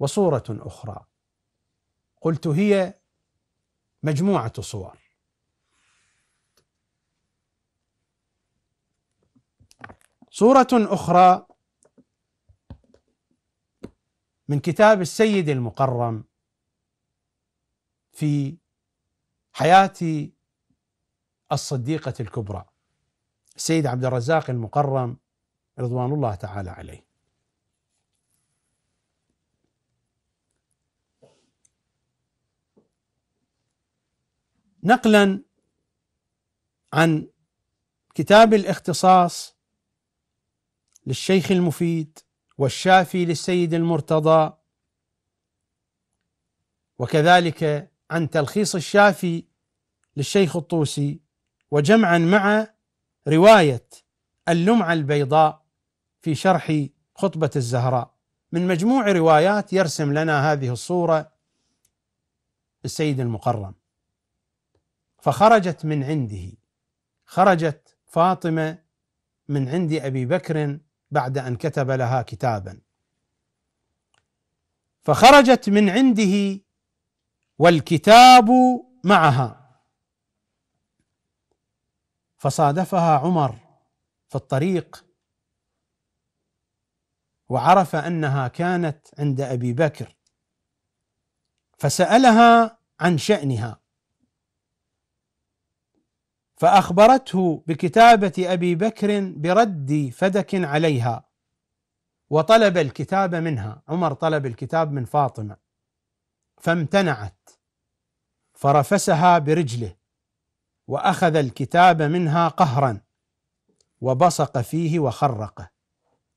وصورة أخرى قلت هي مجموعة صور صورة أخرى من كتاب السيد المقرم في حياة الصديقة الكبرى السيد عبد الرزاق المقرم رضوان الله تعالى عليه نقلا عن كتاب الاختصاص للشيخ المفيد والشافي للسيد المرتضى وكذلك عن تلخيص الشافي للشيخ الطوسي وجمعا مع روايه اللمعه البيضاء في شرح خطبه الزهراء من مجموع روايات يرسم لنا هذه الصوره السيد المقرم فخرجت من عنده خرجت فاطمه من عند ابي بكر بعد ان كتب لها كتابا فخرجت من عنده والكتاب معها فصادفها عمر في الطريق وعرف انها كانت عند ابي بكر فسالها عن شانها فأخبرته بكتابة أبي بكر برد فدك عليها وطلب الكتاب منها عمر طلب الكتاب من فاطمة فامتنعت فرفسها برجله وأخذ الكتاب منها قهرا وبصق فيه وخرقه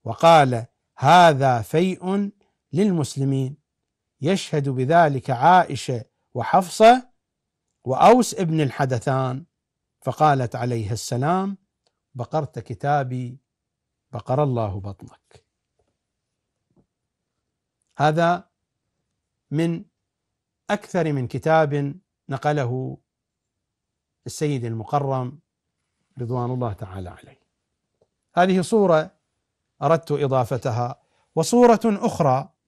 وقال هذا فيء للمسلمين يشهد بذلك عائشة وحفصة وأوس ابن الحدثان فقالت عليها السلام بقرت كتابي بقر الله بطنك هذا من اكثر من كتاب نقله السيد المقرم رضوان الله تعالى عليه هذه صوره اردت اضافتها وصوره اخرى